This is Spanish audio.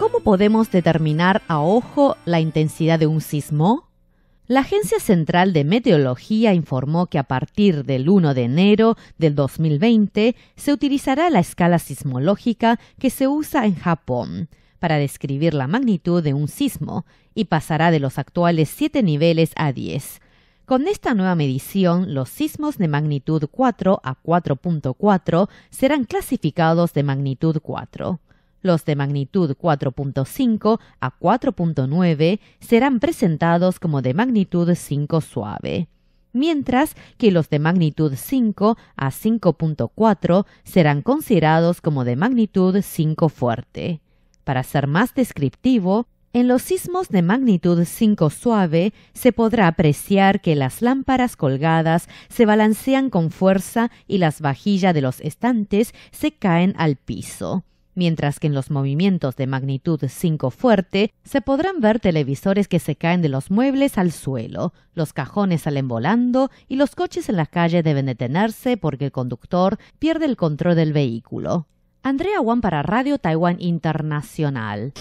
¿Cómo podemos determinar a ojo la intensidad de un sismo? La Agencia Central de Meteorología informó que a partir del 1 de enero del 2020 se utilizará la escala sismológica que se usa en Japón para describir la magnitud de un sismo y pasará de los actuales 7 niveles a 10. Con esta nueva medición, los sismos de magnitud 4 a 4.4 serán clasificados de magnitud 4. Los de magnitud 4.5 a 4.9 serán presentados como de magnitud 5 suave, mientras que los de magnitud 5 a 5.4 serán considerados como de magnitud 5 fuerte. Para ser más descriptivo, en los sismos de magnitud 5 suave se podrá apreciar que las lámparas colgadas se balancean con fuerza y las vajillas de los estantes se caen al piso mientras que en los movimientos de magnitud 5 fuerte se podrán ver televisores que se caen de los muebles al suelo, los cajones salen volando y los coches en la calle deben detenerse porque el conductor pierde el control del vehículo. Andrea Wan para Radio Taiwán Internacional.